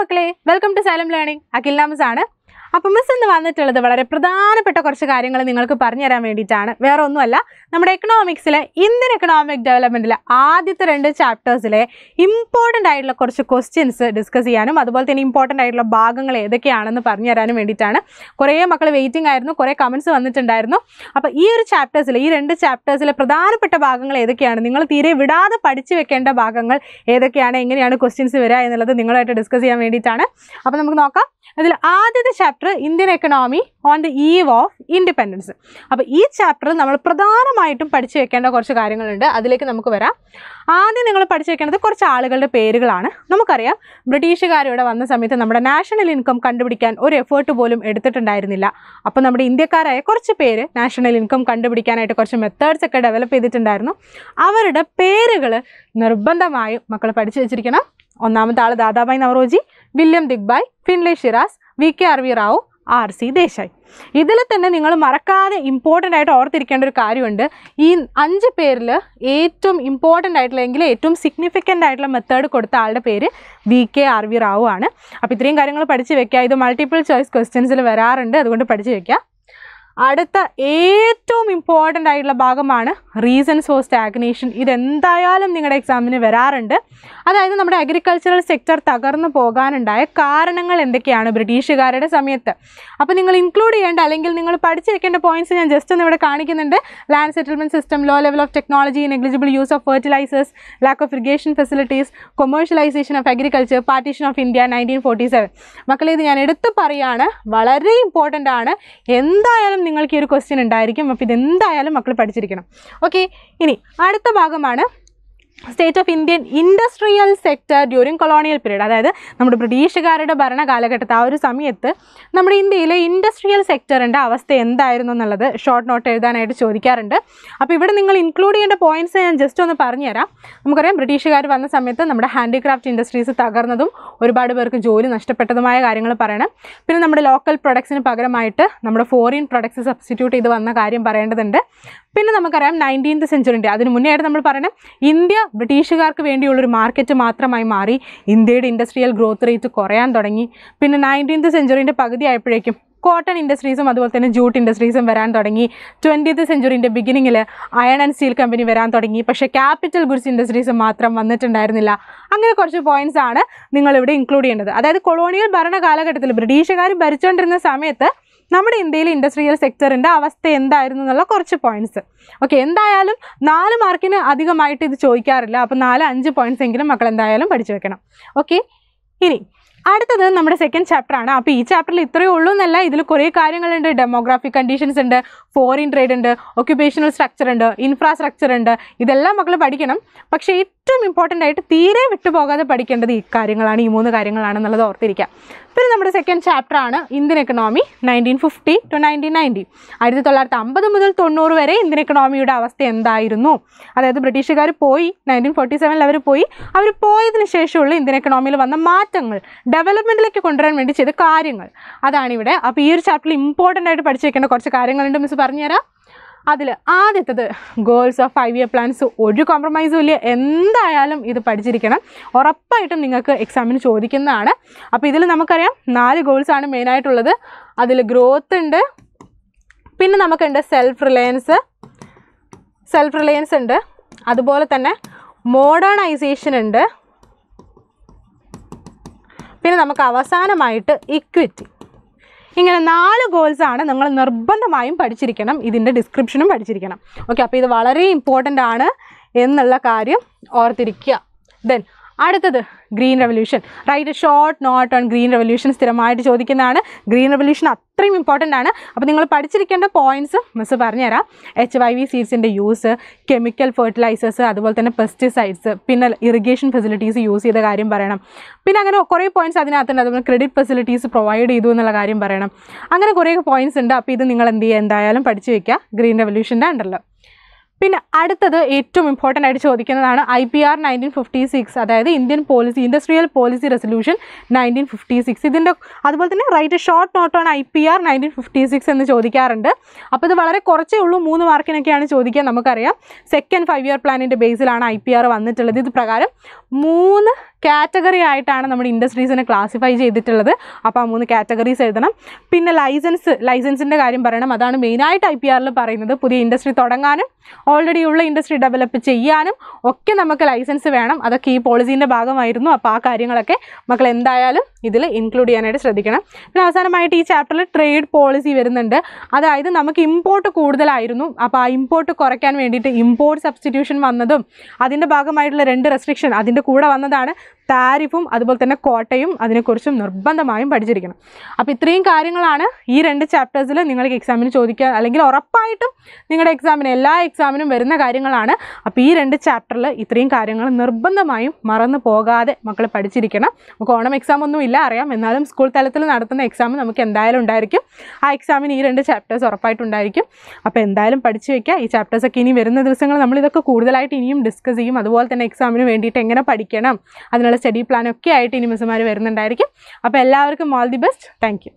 മക്കളെ welcome to സാലം learning അഖിൽ നാമസ് ആണ് അപ്പം മിസ് ഇന്ന് വന്നിട്ടുള്ളത് വളരെ പ്രധാനപ്പെട്ട കുറച്ച് കാര്യങ്ങൾ നിങ്ങൾക്ക് പറഞ്ഞു തരാൻ വേണ്ടിയിട്ടാണ് വേറെ ഒന്നുമല്ല നമ്മുടെ എക്കണോമിക്സിലെ ഇന്ത്യൻ എക്കണോമിക് ഡെവലപ്മെൻറ്റിലെ ആദ്യത്തെ രണ്ട് ചാപ്റ്റേഴ്സിലെ ഇമ്പോർട്ടൻ്റ് ആയിട്ടുള്ള കുറച്ച് ക്വസ്റ്റ്യൻസ് ഡിസ്കസ് ചെയ്യാനും അതുപോലെ തന്നെ ഇമ്പോർട്ടൻ്റ് ആയിട്ടുള്ള ഭാഗങ്ങൾ ഏതൊക്കെയാണെന്ന് പറഞ്ഞു തരാനും വേണ്ടിയിട്ടാണ് കുറേ മക്കൾ വെയിറ്റിംഗ് ആയിരുന്നു കുറേ കമൻസ് വന്നിട്ടുണ്ടായിരുന്നു അപ്പോൾ ഈ ഒരു ചാപ്റ്റേഴ്സിലെ ഈ രണ്ട് ചാപ്റ്റേഴ്സിലെ പ്രധാനപ്പെട്ട ഭാഗങ്ങൾ ഏതൊക്കെയാണ് നിങ്ങൾ തീരെ വിടാതെ പഠിച്ചു വെക്കേണ്ട ഭാഗങ്ങൾ ഏതൊക്കെയാണ് എങ്ങനെയാണ് ക്വസ്റ്റ്യൻസ് വരിക എന്നുള്ളത് നിങ്ങളുമായിട്ട് ഡിസ്കസ് ചെയ്യാൻ വേണ്ടിയിട്ടാണ് അപ്പോൾ നമുക്ക് നോക്കാം അതിൽ ആദ്യത്തെ chapter chapter Indian economy on the eve of independence അപ്പോൾ ഈ ചാപ്റ്റർ നമ്മൾ പ്രധാനമായിട്ടും പഠിച്ചു വെക്കേണ്ട കുറച്ച് കാര്യങ്ങളുണ്ട് അതിലേക്ക് നമുക്ക് വരാം ആദ്യം നിങ്ങൾ പഠിച്ചു വെക്കേണ്ടത് കുറച്ച് ആളുകളുടെ പേരുകളാണ് നമുക്കറിയാം ബ്രിട്ടീഷുകാരിവിടെ വന്ന സമയത്ത് നമ്മുടെ നാഷണൽ ഇൻകം കണ്ടുപിടിക്കാൻ ഒരു എഫേർട്ട് പോലും എടുത്തിട്ടുണ്ടായിരുന്നില്ല അപ്പോൾ നമ്മുടെ ഇന്ത്യക്കാരായ കുറച്ച് പേര് നാഷണൽ ഇൻകം കണ്ടുപിടിക്കാനായിട്ട് കുറച്ച് മെത്തേഡ്സ് ഒക്കെ ഡെവലപ്പ് ചെയ്തിട്ടുണ്ടായിരുന്നു അവരുടെ പേരുകൾ നിർബന്ധമായും മക്കൾ പഠിച്ചു വെച്ചിരിക്കണം ഒന്നാമത്തെ ആൾ Dadabhai Naoroji William Digby Findlay Shirras V K R V Rao R C Desai ഇതിൽ തന്നെ നിങ്ങൾ മറക്കാതെ ഇമ്പോർട്ടൻ്റ് ആയിട്ട് ഓർത്തിരിക്കേണ്ട ഒരു കാര്യമുണ്ട് ഈ അഞ്ച് പേരിൽ ഏറ്റവും ഇമ്പോർട്ടൻ്റ് ആയിട്ടുള്ള എങ്കിൽ ഏറ്റവും സിഗ്നിഫിക്കൻ്റ് ആയിട്ടുള്ള മെത്തേഡ് കൊടുത്ത ആളുടെ പേര് V K R V Rao ആണ് അപ്പോൾ ഇത്രയും കാര്യങ്ങൾ പഠിച്ച് വെക്കുക ഇത് മൾട്ടിപ്പിൾ ചോയ്സ് ക്വസ്റ്റ്യൻസിൽ വരാറുണ്ട് അതുകൊണ്ട് പഠിച്ച് വെക്കുക അടുത്ത ഏറ്റവും ഇമ്പോർട്ടൻ്റ് ആയിട്ടുള്ള ഭാഗമാണ് റീസൺസ് ഫോർ സ്റ്റാഗ്നേഷൻ ഇതെന്തായാലും നിങ്ങളുടെ എക്സാമിന് വരാറുണ്ട് അതായത് നമ്മുടെ അഗ്രികൾച്ചറൽ സെക്ടർ തകർന്നു പോകാനുണ്ടായ കാരണങ്ങൾ എന്തൊക്കെയാണ് ബ്രിട്ടീഷുകാരുടെ സമയത്ത് അപ്പോൾ നിങ്ങൾ ഇൻക്ലൂഡ് ചെയ്യേണ്ട അല്ലെങ്കിൽ നിങ്ങൾ പഠിച്ചിരിക്കേണ്ട പോയിന്റ്സ് ഞാൻ ജസ്റ്റ് ഒന്ന് ഇവിടെ കാണിക്കുന്നുണ്ട് land settlement system low level of technology negligible use of fertilisers lack of irrigation facilities commercialisation of agriculture partition of India nineteen forty seven മക്കളെ ഇത് ഞാൻ എടുത്തു പറയുകയാണ് വളരെ ഇമ്പോർട്ടൻ്റ് ആണ് എന്തായാലും എന്തായാലും നിങ്ങൾക്ക് ഈ ഒരു ക്വസ്റ്റ്യൻ ഉണ്ടായിരിക്കും അപ്പോൾ ഇതെന്തായാലും മക്കൾ പഠിച്ചിരിക്കണം ഓക്കെ ഇനി അടുത്ത ഭാഗമാണ് state of Indian industrial sector during colonial period അതായത് നമ്മുടെ ബ്രിട്ടീഷുകാരുടെ ഭരണകാലഘട്ടത്തിൽ ആ ഒരു സമയത്ത് നമ്മുടെ ഇന്ത്യയിലെ ഇൻഡസ്ട്രിയൽ സെക്ടറിൻ്റെ അവസ്ഥ എന്തായിരുന്നു എന്നുള്ളത് ഷോർട്ട് നോട്ട് എഴുതാനായിട്ട് ചോദിക്കാറുണ്ട് അപ്പോൾ ഇവിടെ നിങ്ങൾ ഇൻക്ലൂഡ് ചെയ്യേണ്ട പോയിന്റ്സ് ഞാൻ ജസ്റ്റ് ഒന്ന് പറഞ്ഞുതരാം നമുക്കറിയാം ബ്രിട്ടീഷുകാർ വന്ന സമയത്ത് നമ്മുടെ ഹാൻഡിക്രാഫ്റ്റ് ഇൻഡസ്ട്രീസ് തകർന്നതും ഒരുപാട് പേർക്ക് ജോലി നഷ്ടപ്പെട്ടതുമായ കാര്യങ്ങൾ പറയണം പിന്നെ നമ്മുടെ ലോക്കൽ പ്രൊഡക്ട്സിന് പകരമായിട്ട് നമ്മുടെ ഫോറിൻ പ്രൊഡക്ട്സ് സബ്സ്റ്റിറ്റ്യൂട്ട് ചെയ്ത് വന്ന കാര്യം പറയേണ്ടതുണ്ട് പിന്നെ നമുക്കറിയാം നയൻറ്റീൻത് സെഞ്ചുറിൻ്റെ അതിന് മുന്നേ ആയിട്ട് നമ്മൾ പറയണം ഇന്ത്യ ബ്രിട്ടീഷുകാർക്ക് വേണ്ടിയുള്ളൊരു മാർക്കറ്റ് മാത്രമായി മാറി ഇന്ത്യയുടെ ഇൻഡസ്ട്രിയൽ ഗ്രോത്ത് റേറ്റ് കുറയാൻ തുടങ്ങി പിന്നെ നയൻറ്റീൻത്ത് സെഞ്ചുറീൻ്റെ പകുതി ആയപ്പോഴേക്കും കോട്ടൺ ഇൻഡസ്ട്രീസും അതുപോലെ തന്നെ ജൂട്ട് ഇൻഡസ്ട്രീസും വരാൻ തുടങ്ങി ട്വൻറ്റിയത്ത് സെഞ്ചുറിൻ്റെ ബിഗിനിങ്ങിൽ അയൺ ആൻഡ് സ്റ്റീൽ കമ്പനി വരാൻ തുടങ്ങി പക്ഷേ ക്യാപിറ്റൽ ഗുഡ്സ് ഇൻഡസ്ട്രീസ് മാത്രം വന്നിട്ടുണ്ടായിരുന്നില്ല അങ്ങനെ കുറച്ച് പോയിൻറ്റ്സ് ആണ് നിങ്ങളിവിടെ ഇൻക്ലൂഡ് ചെയ്യേണ്ടത് അതായത് കൊളോണിയൽ ഭരണ കാലഘട്ടത്തിൽ ബ്രിട്ടീഷുകാർ ഭരിച്ചുകൊണ്ടിരുന്ന സമയത്ത് നമ്മുടെ ഇന്ത്യയിലെ ഇൻഡസ്ട്രിയൽ സെക്ടറിൻ്റെ അവസ്ഥ എന്തായിരുന്നു എന്നുള്ള കുറച്ച് പോയിന്റ്സ് ഓക്കെ എന്തായാലും നാല് മാർക്കിന് അധികമായിട്ട് ഇത് ചോദിക്കാറില്ല അപ്പോൾ നാല് അഞ്ച് പോയിന്റ്സ് എങ്കിലും മക്കൾ എന്തായാലും പഠിച്ചു വെക്കണം ഓക്കെ ഇനി അടുത്തത് നമ്മുടെ സെക്കൻഡ് ചാപ്റ്റർ ആണ് അപ്പോൾ ഈ ചാപ്റ്ററിൽ ഇത്രയേ ഉള്ളൂ എന്നല്ല ഇതിൽ കുറേ കാര്യങ്ങളുണ്ട് ഡെമോഗ്രാഫിക് കണ്ടീഷൻസ് ഉണ്ട് ഫോറിൻ ട്രേഡ് ഉണ്ട് ഒക്യുപേഷണൽ സ്ട്രക്ചർ ഉണ്ട് ഇൻഫ്രാസ്ട്രക്ചർ ഉണ്ട് ഇതെല്ലാം മക്കൾ പഠിക്കണം പക്ഷേ ഈ ഏറ്റവും ഇമ്പോർട്ടൻ്റ് ആയിട്ട് തീരെ വിട്ടുപോകാതെ പഠിക്കേണ്ടത് ഈ കാര്യങ്ങളാണ് ഈ മൂന്ന് കാര്യങ്ങളാണെന്നുള്ളത് ഓർത്തിരിക്കാം പിന്നെ നമ്മുടെ സെക്കൻഡ് ചാപ്റ്റർ ആണ് Indian economy nineteen fifty to nineteen ninety ആയിരത്തി തൊള്ളായിരത്തി അമ്പത് മുതൽ തൊണ്ണൂറ് വരെ ഇന്ത്യൻ എക്കണോമിയുടെ അവസ്ഥ എന്തായിരുന്നു അതായത് ബ്രിട്ടീഷുകാർ പോയി നയൻറ്റീൻ ഫോർട്ടി സെവനിൽ അവർ പോയി അവർ പോയതിന് ശേഷമുള്ള ഇന്ത്യൻ എക്കണോമിയിൽ വന്ന മാറ്റങ്ങൾ ഡെവലപ്മെൻറ്റിലേക്ക് കൊണ്ടുവരാൻ വേണ്ടി ചെയ്ത കാര്യങ്ങൾ അതാണ് ഇവിടെ അപ്പോൾ ഈ ഒരു ചാപ്റ്ററിൽ ഇമ്പോർട്ടൻ്റ് ആയിട്ട് പഠിച്ചേക്കേണ്ട കുറച്ച് കാര്യങ്ങളുണ്ട് മിസ് പറഞ്ഞുതരാം അതിൽ ആദ്യത്തത് goals of five year plans ഒരു കോംപ്രമൈസും ഇല്ല എന്തായാലും ഇത് പഠിച്ചിരിക്കണം ഉറപ്പായിട്ടും നിങ്ങൾക്ക് എക്സാമിന് ചോദിക്കുന്നതാണ് അപ്പോൾ ഇതിൽ നമുക്കറിയാം നാല് ഗോൾസാണ് മെയിനായിട്ടുള്ളത് അതിൽ ഗ്രോത്ത് ഉണ്ട് പിന്നെ നമുക്കുണ്ട് സെൽഫ് റിലയൻസ് സെൽഫ് റിലയൻസ് ഉണ്ട് അതുപോലെ തന്നെ മോഡേണൈസേഷൻ ഉണ്ട് പിന്നെ നമുക്ക് അവസാനമായിട്ട് ഇക്വിറ്റി ഇങ്ങനെ നാല് ഗോൾസ് ആണ് നിങ്ങൾ നിർബന്ധമായും പഠിച്ചിരിക്കണം ഇതിൻ്റെ ഡിസ്ക്രിപ്ഷനും പഠിച്ചിരിക്കണം ഓക്കെ അപ്പോൾ ഇത് വളരെ ഇമ്പോർട്ടൻ്റ് ആണ് എന്നുള്ള കാര്യം ഓർത്തിരിക്കുക ദെൻ അടുത്തത് green revolution right short note on green revolution സ്ഥിരമായിട്ട് ചോദിക്കുന്നതാണ് ഗ്രീൻ റെവല്യൂഷൻ അത്രയും ഇമ്പോർട്ടൻ്റ് ആണ് അപ്പോൾ നിങ്ങൾ പഠിച്ചിരിക്കേണ്ട പോയിൻറ്റ്സ് മിസ് പറഞ്ഞുതരാം എച്ച് വൈ വി സീഡ്സിൻ്റെ യൂസ് കെമിക്കൽ ഫെർട്ടിലൈസേഴ്സ് അതുപോലെ തന്നെ പെസ്റ്റിസൈഡ്സ് പിന്നെ ഇറിഗേഷൻ ഫെസിലിറ്റീസ് യൂസ് ചെയ്ത കാര്യം പറയണം പിന്നെ അങ്ങനെ കുറേ പോയിൻറ്റ്സ് അതിനകത്തുണ്ട് അതുപോലെ ക്രെഡിറ്റ് ഫെസിലിറ്റീസ് പ്രൊവൈഡ് ചെയ്തു എന്നുള്ള കാര്യം പറയണം അങ്ങനെ കുറേ പോയിൻറ്റ്സ് ഉണ്ട് അപ്പോൾ ഇത് നിങ്ങൾ എന്ത് ചെയ്യുക എന്തായാലും പഠിച്ചു വയ്ക്കുക ഗ്രീൻ റെവല്യൂഷൻ്റെ ഉണ്ടല്ലോ പിന്നെ അടുത്തത് ഏറ്റവും ഇമ്പോർട്ടൻ്റ് ആയിട്ട് ചോദിക്കുന്നതാണ് I P R nineteen fifty six അതായത് Indian policy industrial policy resolution nineteen fifty six ഇതിൻ്റെ അതുപോലെ തന്നെ right short note on I P R nineteen fifty six എന്ന് ചോദിക്കാറുണ്ട് അപ്പോൾ ഇത് വളരെ കുറച്ചേ ഉള്ളൂ മൂന്ന് മാർക്കിനൊക്കെയാണ് ചോദിക്കുക നമുക്കറിയാം സെക്കൻഡ് ഫൈവ് ഇയർ പ്ലാനിൻ്റെ ബേസിലാണ് ഐ പി ആർ വന്നിട്ടുള്ളത് ഇത് പ്രകാരം മൂന്ന് കാറ്റഗറി ആയിട്ടാണ് നമ്മുടെ ഇൻഡസ്ട്രീസിനെ ക്ലാസിഫൈ ചെയ്തിട്ടുള്ളത് അപ്പോൾ ആ മൂന്ന് കാറ്റഗറീസ് എഴുതണം പിന്നെ ലൈസൻസ് ലൈസൻസിൻ്റെ കാര്യം പറയണം അതാണ് മെയിനായിട്ട് ഐ പി ആറിൽ പറയുന്നത് പുതിയ ഇൻഡസ്ട്രി തുടങ്ങാനും ഓൾറെഡി ഉള്ള ഇൻഡസ്ട്രി ഡെവലപ്പ് ചെയ്യാനും ഒക്കെ നമുക്ക് ലൈസൻസ് വേണം അതൊക്കെ ഈ പോളിസീൻ്റെ ഭാഗമായിരുന്നു അപ്പോൾ ആ കാര്യങ്ങളൊക്കെ മക്കൾ എന്തായാലും ഇതിൽ ഇൻക്ലൂഡ് ചെയ്യാനായിട്ട് ശ്രദ്ധിക്കണം പിന്നെ അവസാനമായിട്ട് ഈ ചാപ്റ്ററിൽ ട്രേഡ് പോളിസി വരുന്നുണ്ട് അതായത് നമുക്ക് ഇമ്പോർട്ട് കൂടുതലായിരുന്നു അപ്പോൾ ആ ഇമ്പോർട്ട് കുറയ്ക്കാൻ വേണ്ടിയിട്ട് ഇമ്പോർട്ട് സബ്സ്റ്റിറ്റ്യൂഷൻ വന്നതും അതിൻ്റെ ഭാഗമായിട്ടുള്ള രണ്ട് റെസ്ട്രിക്ഷൻ അതിൻ്റെ കൂടെ വന്നതാണ് താരിഫും അതുപോലെ തന്നെ കോട്ടയും അതിനെക്കുറിച്ചും നിർബന്ധമായും പഠിച്ചിരിക്കണം അപ്പോൾ ഇത്രയും കാര്യങ്ങളാണ് ഈ രണ്ട് ചാപ്റ്റേഴ്സിൽ നിങ്ങൾക്ക് എക്സാമിന് ചോദിക്കുക അല്ലെങ്കിൽ ഉറപ്പായിട്ടും നിങ്ങളുടെ എക്സാമിന് എല്ലാ എക്സാമിനും വരുന്ന കാര്യങ്ങളാണ് അപ്പോൾ ഈ രണ്ട് ചാപ്റ്ററിൽ ഇത്രയും കാര്യങ്ങൾ നിർബന്ധമായും മറന്നു പോകാതെ മക്കൾ പഠിച്ചിരിക്കണം നമുക്ക് ഓണം എക്സാം ഒന്നും ഇല്ല അറിയാം എന്നാലും സ്കൂൾ തലത്തിൽ നടത്തുന്ന എക്സാം നമുക്ക് എന്തായാലും ഉണ്ടായിരിക്കും ആ എക്സാമിന് ഈ രണ്ട് ചാപ്റ്റേഴ്സ് ഉറപ്പായിട്ടുണ്ടായിരിക്കും അപ്പോൾ എന്തായാലും പഠിച്ചു വയ്ക്കുക ഈ ചാപ്റ്റേഴ്സൊക്കെ ഇനി വരുന്ന ദിവസങ്ങൾ നമ്മൾ ഇതൊക്കെ കൂടുതലായിട്ട് ഇനിയും ഡിസ്കസ് ചെയ്യും അതുപോലെ തന്നെ എക്സാമിന് വേണ്ടിയിട്ട് എങ്ങനെ പഠിക്കണം അതിനുള്ള സ്റ്റഡി പ്ലാനൊക്കെ ആയിട്ട് ഇനി മിസ്സുമാർ വരുന്നുണ്ടായിരിക്കും അപ്പോൾ എല്ലാവർക്കും ഓൾ ദി ബെസ്റ്റ് താങ്ക്